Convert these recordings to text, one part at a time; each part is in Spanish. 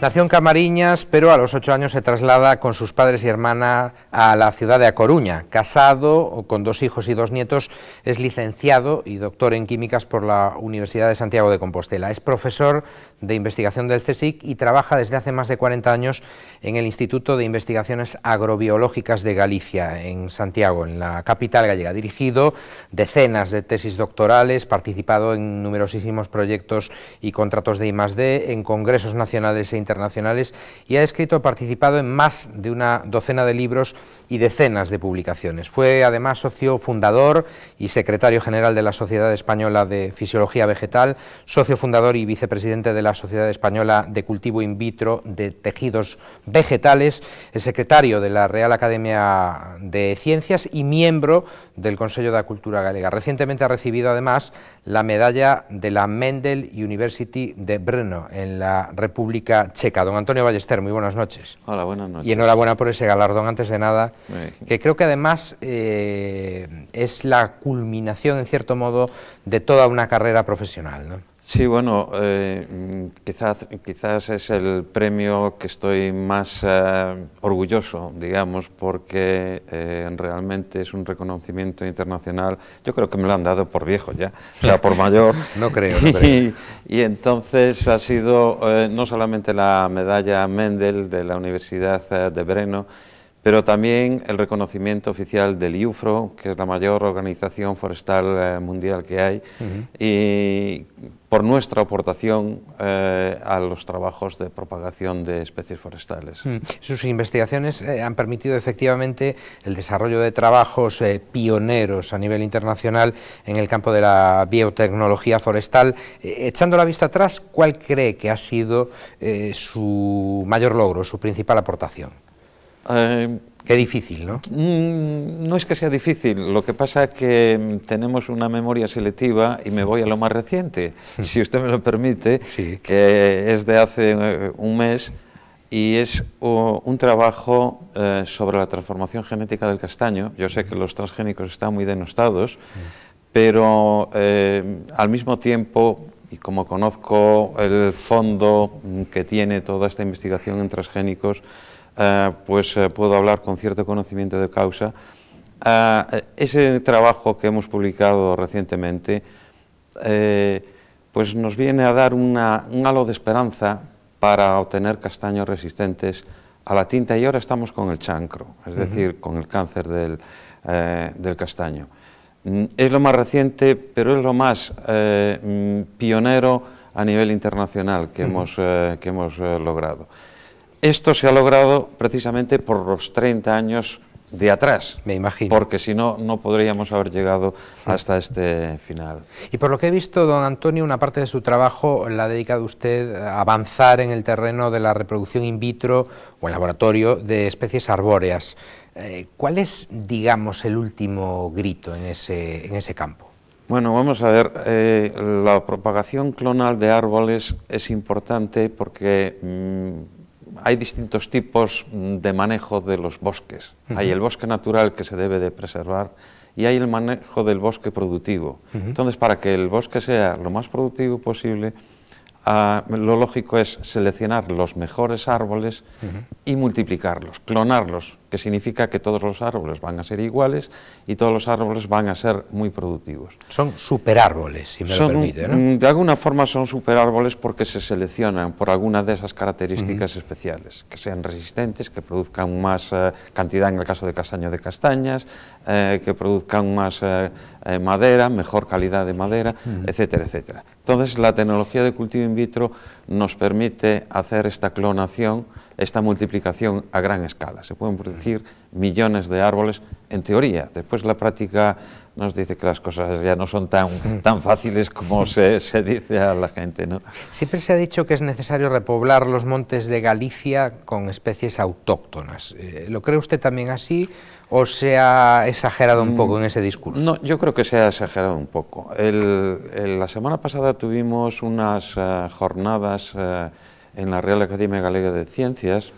Nació en Camariñas, pero a los ocho años se traslada con sus padres y hermana a la ciudad de A Coruña. Casado, con dos hijos y dos nietos, es licenciado y doctor en químicas por la Universidad de Santiago de Compostela. Es profesor de Investigación del CSIC y trabaja desde hace más de 40 años en el Instituto de Investigaciones Agrobiológicas de Galicia, en Santiago, en la capital gallega. Ha dirigido decenas de tesis doctorales, participado en numerosísimos proyectos y contratos de I+.D., en congresos nacionales e internacionales y ha escrito, participado en más de una docena de libros y decenas de publicaciones. Fue además socio fundador y secretario general de la Sociedad Española de Fisiología Vegetal, socio fundador y vicepresidente de la la Sociedad Española de Cultivo In Vitro de Tejidos Vegetales, el secretario de la Real Academia de Ciencias y miembro del Consejo de la Cultura Galega. Recientemente ha recibido además la medalla de la Mendel University de Brno, en la República Checa. Don Antonio Ballester, muy buenas noches. Hola, buenas noches. Y enhorabuena por ese galardón, antes de nada, que creo que además eh, es la culminación, en cierto modo, de toda una carrera profesional. Sí, bueno, eh, quizás, quizás es el premio que estoy más eh, orgulloso, digamos, porque eh, realmente es un reconocimiento internacional. Yo creo que me lo han dado por viejo ya, o sea, por mayor. no creo, Y, y, entonces ha sido no solamente la medalla Mendel de la Universidad de Breno, pero también el reconocimiento oficial del IUFRO, que es la mayor organización forestal eh, mundial que hay, y por nuestra aportación eh, a los trabajos de propagación de especies forestales. Mm. Sus investigaciones eh, han permitido efectivamente el desarrollo de trabajos pioneros a nivel internacional en el campo de la biotecnología forestal. echando la vista atrás, ¿cuál cree que ha sido su mayor logro, su principal aportación? Em, Qué difícil, ¿no? Mm, no es que sea difícil, lo que pasa es que mm, tenemos una memoria selectiva y me voy a lo más reciente, si usted me lo permite, que es de hace eh, un mes y es un trabajo eh, sobre la transformación genética del castaño. Yo sé que los transgénicos están muy denostados, mm. pero em, al mismo tiempo y como conozco el fondo que tiene toda esta investigación en transgénicos, Ah, pues eh, puedo hablar con cierto conocimiento de causa. Ah, ese trabajo que hemos publicado recientemente eh, pues nos viene a dar un halo de esperanza para obtener castaños resistentes a la tinta y ahora estamos con el chancro, es decir, con el cáncer del, eh, castaño. Mm, es lo más reciente, pero es lo más mm, pionero a nivel internacional que hemos logrado. Esto se ha logrado precisamente por los 30 años de atrás. Me imagino. Porque si no, no podríamos haber llegado hasta este final. Y por lo que he visto, don Antonio, una parte de su trabajo la ha dedicado usted a avanzar en el terreno de la reproducción in vitro o en laboratorio de especies arbóreas. Eh, ¿Cuál es, digamos, el último grito en ese, en ese campo? Bueno, vamos a ver, eh, la propagación clonal de árboles es importante porque... Mm, hay distintos tipos de manejo de los bosques. Hay el bosque natural que se debe de preservar y hay el manejo del bosque productivo. Entonces, para que el bosque sea lo más productivo posible, ah, lo lógico es seleccionar los mejores árboles y multiplicarlos, clonarlos que significa que todos los árboles van a ser iguales y todos los árboles van a ser muy productivos. Son superárboles, si me lo permite. ¿no? De alguna forma son superárboles porque se seleccionan por alguna de esas características especiales, que sean resistentes, que produzcan más eh, cantidad en el caso de castaño de castañas, eh, que produzcan más eh, madera, mejor calidad de madera, etc. etcétera, etcétera. Entonces la tecnología de cultivo in vitro nos permite hacer esta clonación esta multiplicación a gran escala. Se pueden producir millones de árboles en teoría. Después la práctica nos dice que las cosas ya no son tan, tan fáciles como se, dice a la gente. ¿no? Siempre se ha dicho que es necesario repoblar los montes de Galicia con especies autóctonas. Eh, ¿Lo cree usted también así o se ha exagerado un mm, poco en ese discurso? No, yo creo que se ha exagerado un poco. la semana pasada tuvimos unas eh, jornadas... Eh, en la Real Academia Galega de Ciencias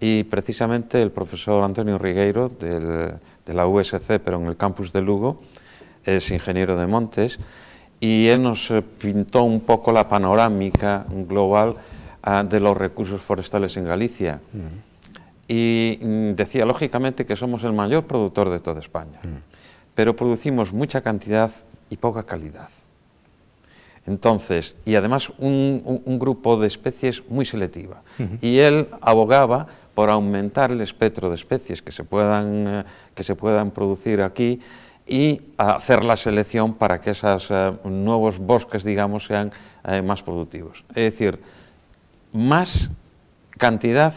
y precisamente el profesor Antonio Rigueiro de la USC, pero en el campus de Lugo, es ingeniero de montes, y él nos eh, pintó un poco la panorámica global ah, de los recursos forestales en Galicia. Y mm, decía, lógicamente, que somos el mayor productor de toda España, pero producimos mucha cantidad y poca calidad. Entonces, y además un, grupo de especies muy selectiva. Y él abogaba por aumentar el espectro de especies que se puedan, eh, producir aquí y hacer la selección para que esos eh, nuevos bosques, digamos, sean eh, más productivos. Es decir, más cantidad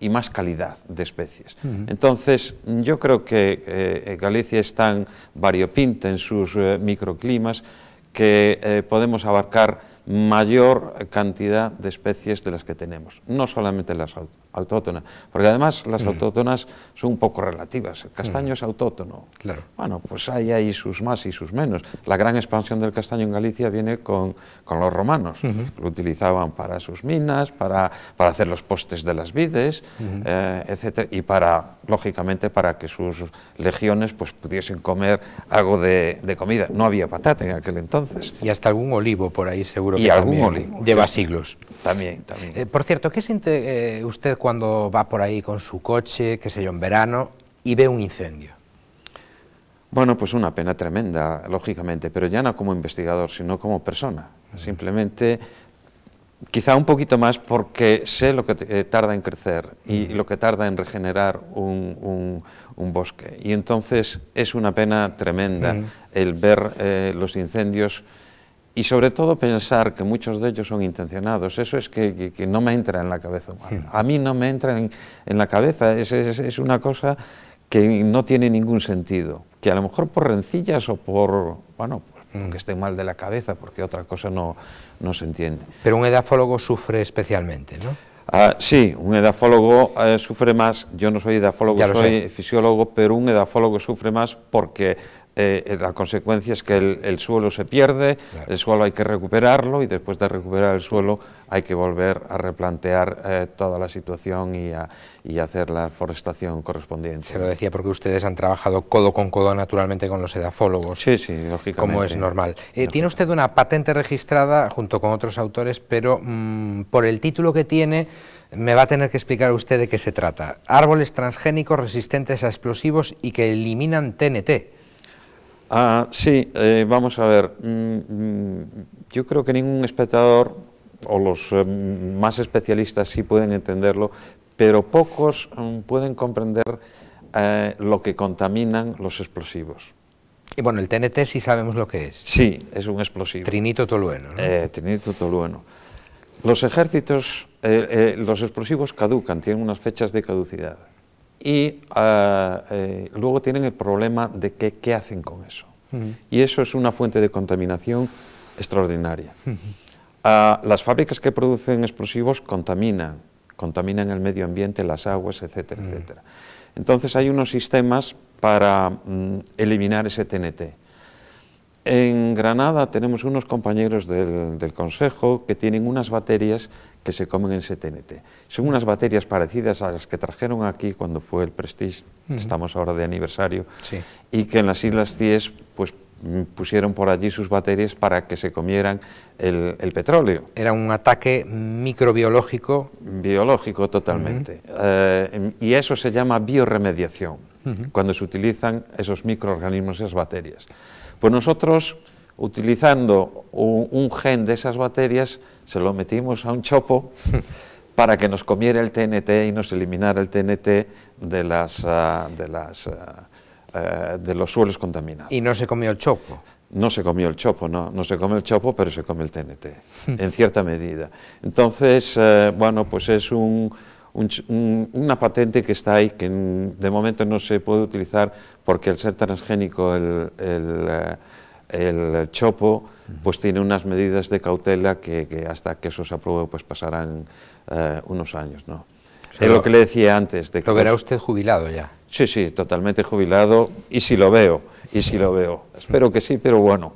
y más calidad de especies. Entonces, yo creo que Galicia es tan variopinta en sus microclimas que eh, podemos abarcar mayor cantidad de especies de las que tenemos, no solamente las altas. Porque además las autóctonas son un poco relativas. El castaño es autóctono. Claro. Bueno, pues hay ahí sus más y sus menos. La gran expansión del castaño en Galicia viene con, con los romanos. Lo utilizaban para sus minas, para, para, hacer los postes de las vides, eh, etc. Y para, lógicamente, para que sus legiones pues, pudiesen comer algo de, comida. No había patata en aquel entonces. Y hasta algún olivo por ahí seguro y que algún lleva siglos. También, también. Eh, por cierto, ¿qué siente eh, usted cuando va por ahí con su coche, qué sé yo, en verano, y ve un incendio? Bueno, pues una pena tremenda, lógicamente, pero ya no como investigador, sino como persona. Simplemente, quizá un poquito más porque sé lo que eh, tarda en crecer y lo que tarda en regenerar un, bosque. Y entonces es una pena tremenda el ver eh, los incendios y sobre todo pensar que muchos de ellos son intencionados, eso es que, no me entra en la cabeza A mí no me entra en, la cabeza, es, una cosa que no tiene ningún sentido, que a lo mejor por rencillas o por, bueno, pues porque mm. esté mal de la cabeza, porque otra cosa no, no se entiende. Pero un edafólogo sufre especialmente, ¿no? Ah, sí, un edafólogo eh, sufre más, yo no soy edafólogo, soy fisiólogo, pero un edafólogo sufre más porque eh, la consecuencia es que el, suelo se pierde, el suelo hay que recuperarlo y después de recuperar el suelo hay que volver a replantear eh, toda la situación y, hacer la forestación correspondiente. Se lo decía porque ustedes han trabajado codo con codo naturalmente con los edafólogos. Sí, sí, lógicamente. Como es normal. Eh, tiene usted una patente registrada junto con otros autores, pero mm, por el título que tiene me va a tener que explicar usted de qué se trata. Árboles transgénicos resistentes a explosivos y que eliminan TNT. Ah, sí, eh, vamos a ver. Mm, mm, yo creo que ningún espectador, o los eh, mm, más especialistas sí pueden entenderlo, pero pocos pueden comprender eh, lo que contaminan los explosivos. Y bueno, el TNT sí sabemos lo que es. Sí, es un explosivo. Trinito tolueno. ¿no? trinito tolueno. Los ejércitos, los explosivos caducan, tienen unas fechas de caducidad y ah, eh, luego tienen el problema de qué hacen con eso. Y eso es una fuente de contaminación extraordinaria. Ah, las fábricas que producen explosivos contaminan, contaminan el medio ambiente, las aguas, etcétera, etcétera. Entonces hay unos sistemas para mm, eliminar ese TNT. En Granada tenemos unos compañeros del, del Consejo que tienen unas baterías que se comen en STNT. Son unas baterías parecidas a las que trajeron aquí cuando fue el Prestige, estamos ahora de aniversario, y que en las Islas Cies pues, pusieron por allí sus baterías para que se comieran el, petróleo. Era un ataque microbiológico. Biológico totalmente. Eh, em, y eso se llama bioremediación, cuando se utilizan esos microorganismos, esas baterías. Pues nosotros utilizando un, gen de esas bacterias, se lo metimos a un chopo para que nos comiera el TNT y nos eliminara el TNT de, las, ah, de, las, ah, eh, de los suelos contaminados. ¿Y no se comió el chopo? No se comió el chopo, no, no se come el chopo, pero se come el TNT, en cierta medida. Entonces, eh, bueno, pues es un, una patente que está ahí, que de momento no se puede utilizar porque el ser transgénico, el eh, el chopo pues tiene unas medidas de cautela que, hasta que eso se apruebe pues pasarán eh, unos años, ¿no? es lo, que le decía antes. De que, ¿Lo verá usted jubilado ya? Sí, sí, totalmente jubilado, y si lo veo, y si lo veo. Espero que sí, pero bueno.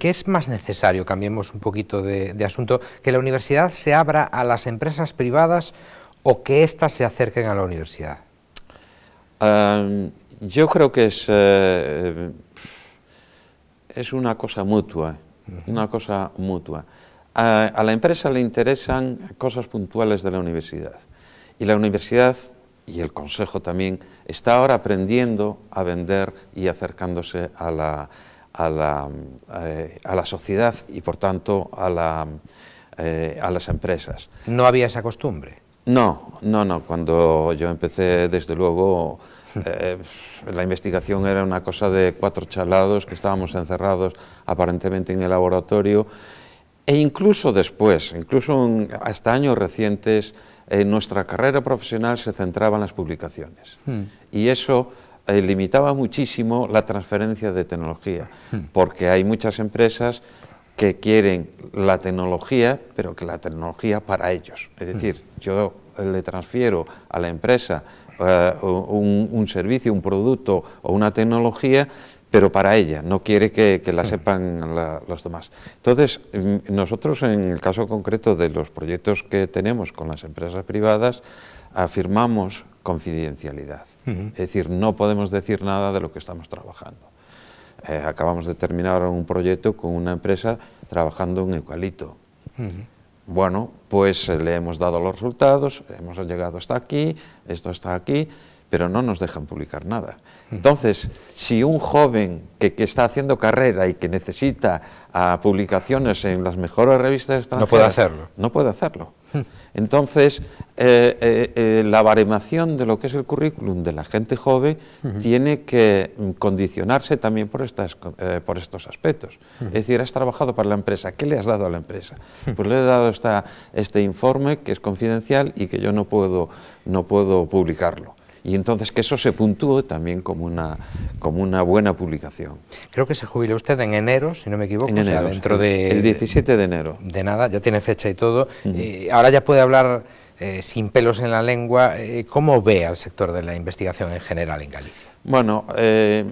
¿Qué es más necesario, cambiemos un poquito de, asunto, que la universidad se abra a las empresas privadas o que éstas se acerquen a la universidad? yo creo que es eh, es una cosa mutua, una cosa mutua. A, la empresa le interesan cosas puntuales de la universidad y la universidad y el consejo también está ahora aprendiendo a vender y acercándose a la, eh, sociedad y por tanto a, eh, a las empresas. ¿No había esa costumbre? No, no, no. Cuando yo empecé, desde luego, eh, la investigación era una cosa de cuatro chalados que estábamos encerrados aparentemente en el laboratorio e incluso después, incluso hasta años recientes, nuestra carrera profesional se centraba en las publicaciones hmm. y eso eh, limitaba muchísimo la transferencia de tecnología hmm. porque hay muchas empresas que quieren la tecnología, pero que la tecnología para ellos. Es hmm. decir, yo eh, le transfiero a la empresa eh, un, servicio, un producto o una tecnología, pero para ella, no quiere que, la sepan los demás. Entonces, mm, nosotros en el caso concreto de los proyectos que tenemos con las empresas privadas, afirmamos confidencialidad. Es decir, no podemos decir nada de lo que estamos trabajando. Eh, acabamos de terminar un proyecto con una empresa trabajando en eucalipto. Bueno, pues eh, le hemos dado los resultados, hemos llegado hasta aquí, esto está aquí, pero no nos dejan publicar nada. Entonces, si un joven que, está haciendo carrera y que necesita ah, publicaciones en las mejores revistas extranjeras... No puede hacerlo. No puede hacerlo. Hmm. Entonces, eh, eh, eh, la baremación de lo que es el currículum de la gente joven tiene que mm, condicionarse también por, estas, estos aspectos. Hmm. Es decir, has trabajado para la empresa, ¿qué le has dado a la empresa? Hmm. Pues le he dado este informe que es confidencial y que yo no puedo, no puedo publicarlo y entonces que eso se puntúe también como una, como una buena publicación. Creo que se jubiló usted en enero, si no me equivoco, en enero, dentro de... El 17 de enero. De nada, ya tiene fecha y todo. Eh, ahora ya puede hablar... Eh, sin pelos en la lengua, eh, ¿cómo ve al sector de la investigación en general en Galicia? Bueno, el,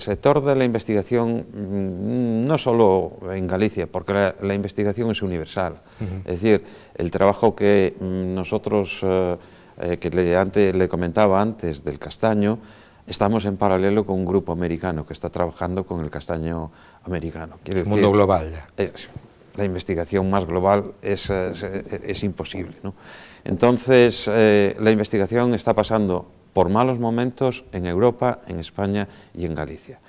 sector de la investigación, mm, no solo en Galicia, porque la, investigación es universal, es decir, el trabajo que mm, nosotros eh, que le, antes, le comentaba antes del castaño, estamos en paralelo con un grupo americano que está trabajando con el castaño americano. el mundo global ya. la investigación más global es, es, imposible. ¿no? Entonces, eh, la investigación está pasando por malos momentos en Europa, en España y en Galicia.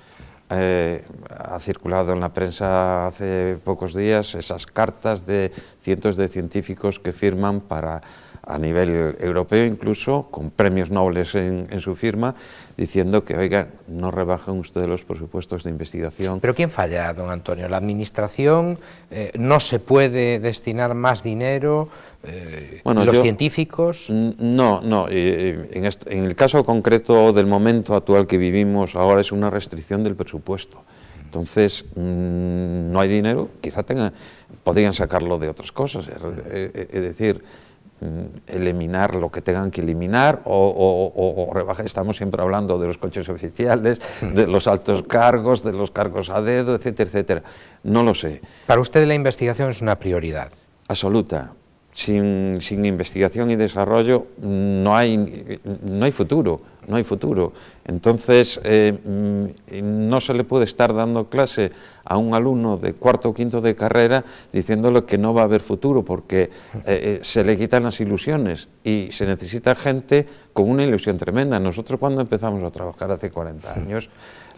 Eh, ha circulado en la prensa hace pocos días esas cartas de cientos de científicos que firman para a nivel europeo incluso, con premios nobles en, su firma, diciendo que, oiga, no rebajan ustedes los presupuestos de investigación. Pero ¿quién falla, don Antonio? ¿La administración? Eh, ¿No se puede destinar más dinero? Eh, ¿Los científicos? No, no. en, el caso concreto del momento actual que vivimos ahora es una restricción del presupuesto. Entonces, mm, no hay dinero, quizá tengan, podrían sacarlo de otras cosas. es decir... Mm, eliminar lo que tengan que eliminar o, rebajar. Estamos siempre hablando de los coches oficiales, mm. de los altos cargos, de los cargos a dedo, etcétera, etcétera. No lo sé. Para usted la investigación es una prioridad. Absoluta. Sin, sin investigación y desarrollo no hay, no hay futuro, no hay futuro. Entonces, eh, mm, no se le puede estar dando clase a un alumno de cuarto o quinto de carrera diciéndole que no va a haber futuro, porque eh, eh, se le quitan las ilusiones y se necesita gente con una ilusión tremenda. Nosotros cuando empezamos a trabajar hace 40 años,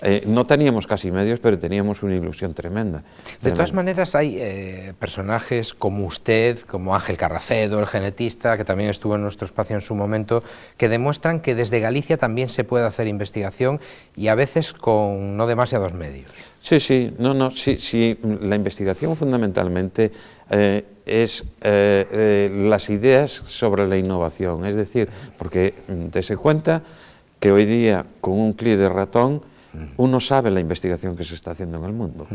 eh, no teníamos casi medios, pero teníamos una ilusión tremenda. De todas maneras, hay eh, personajes como usted, como Ángel Carracedo, el genetista, que también estuvo en nuestro espacio en su momento, que demuestran que desde Galicia también se puede hacer investigación y a veces con no demasiados medios. Sí, sí, no, no, sí, sí. La investigación fundamentalmente eh, es las ideas sobre la innovación, es decir, porque mm, se cuenta que hoy día con un clic de ratón uno sabe la investigación que se está haciendo en el mundo.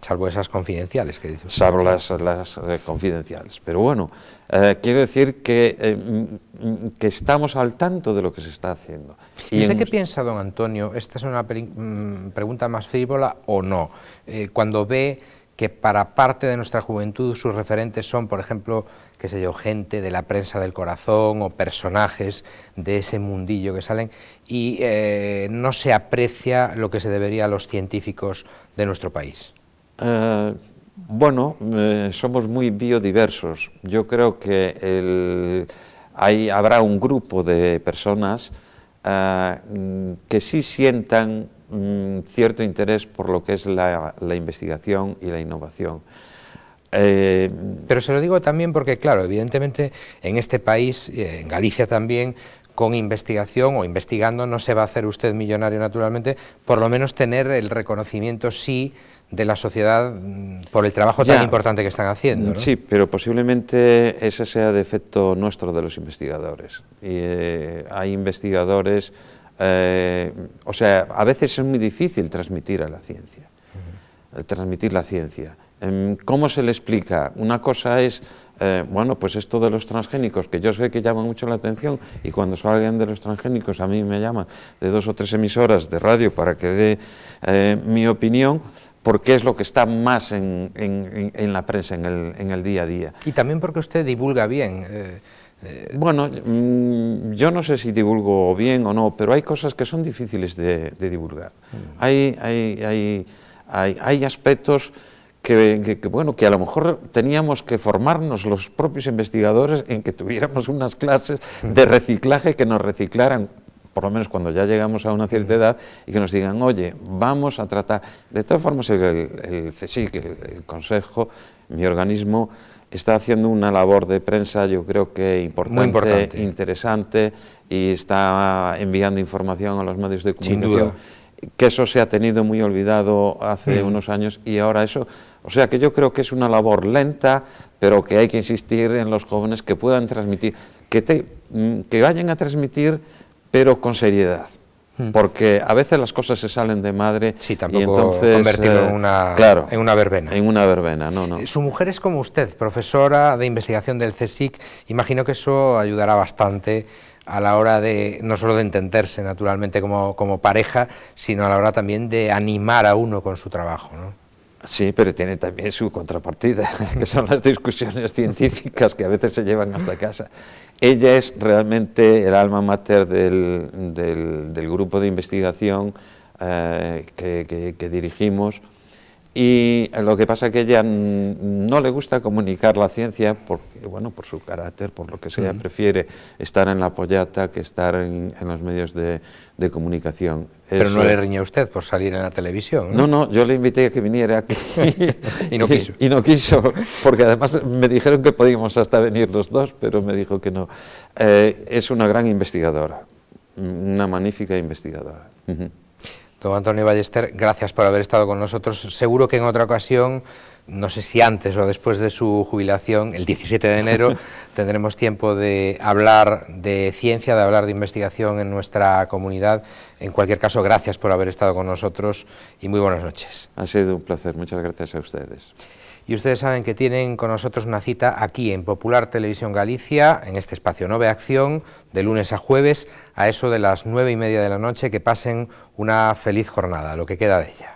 Salvo esas confidenciales que dices. Salvo las, eh, confidenciales. Pero bueno, eh, quiero decir que, eh, mm, mm, que, estamos al tanto de lo que se está haciendo. ¿Y usted qué piensa, don Antonio? Esta es una mm, pregunta más frívola o no. cuando ve que para parte de nuestra juventud sus referentes son, por ejemplo, qué sé yo, gente de la prensa del corazón o personajes de ese mundillo que salen y eh, no se aprecia lo que se debería a los científicos de nuestro país. Eh, bueno, eh, somos muy biodiversos. Yo creo que el, hay, habrá un grupo de personas que sí sientan cierto interés por lo que es la, investigación y la innovación. Eh, pero se lo digo también porque, claro, evidentemente en este país, eh, en Galicia también, con investigación o investigando no se va a hacer usted millonario naturalmente, por lo menos tener el reconocimiento sí de la sociedad mm, por el trabajo tan importante que están haciendo. Sí, pero posiblemente ese sea defecto nuestro de los investigadores. Eh, hay investigadores eh, o sea, a veces es muy difícil transmitir a la ciencia, transmitir la ciencia. Em, ¿Cómo se le explica? Una cosa es, eh, bueno, pues esto de los transgénicos, que yo sé que llama mucho la atención, y cuando salgan de los transgénicos a mí me llaman de dos o tres emisoras de radio para que dé eh, mi opinión, porque es lo que está más en, la prensa en el, día a día. Y también porque usted divulga bien. Eh, bueno, mm, yo no sé si divulgo bien o no, pero hay cosas que son difíciles de, divulgar. Mm. Hay, hay, aspectos que, bueno, que a lo mejor teníamos que formarnos los propios investigadores en que tuviéramos unas clases de reciclaje que nos reciclaran por lo menos cuando ya llegamos a una cierta edad, y que nos digan, oye, vamos a tratar... De todas formas, el, el CSIC, el Consejo, mi organismo, está haciendo una labor de prensa yo creo que importante, interesante y está enviando información a los medios de comunicación. que eso se ha tenido muy olvidado hace mm. unos años y ahora eso, o sea que yo creo que es una labor lenta, pero que hay que insistir en los jóvenes que puedan transmitir, que, te, mm, que vayan a transmitir, pero con seriedad. Mm. porque a veces las cosas se salen de madre sí, tampoco y entonces convertirlo en, eh, una, claro, en una verbena. En una verbena, no, no. Su mujer es como usted, profesora de investigación del CSIC, imagino que eso ayudará bastante a la hora de, no solo de entenderse naturalmente como, como pareja, sino a la hora también de animar a uno con su trabajo, ¿no? Sí, pero tiene también su contrapartida, que son las discusiones científicas que a veces se llevan hasta casa. Ella es realmente el alma mater del, del, grupo de investigación eh, que, dirigimos y lo que pasa es que ella no le gusta comunicar la ciencia porque, bueno, por su carácter, por lo que sea, prefiere estar en la pollata que estar en, los medios de, comunicación. Pero no le riñe usted por salir en la televisión. No, no, yo le invité a que viniera aquí. y no quiso. Y, no quiso, porque además me dijeron que podíamos hasta venir los dos, pero me dijo que no. Eh, es una gran investigadora, una magnífica investigadora. Don Antonio Ballester, gracias por haber estado con nosotros. Seguro que en otra ocasión, no sé si antes o después de su jubilación, el 17 de enero, tendremos tiempo de hablar de ciencia, de hablar de investigación en nuestra comunidad. En cualquier caso, gracias por haber estado con nosotros y muy buenas noches. Ha sido un placer. Muchas gracias a ustedes y ustedes saben que tienen con nosotros una cita aquí en Popular Televisión Galicia, en este espacio Nove Acción, de lunes a jueves, a eso de las nueve y media de la noche, que pasen una feliz jornada, lo que queda de ella.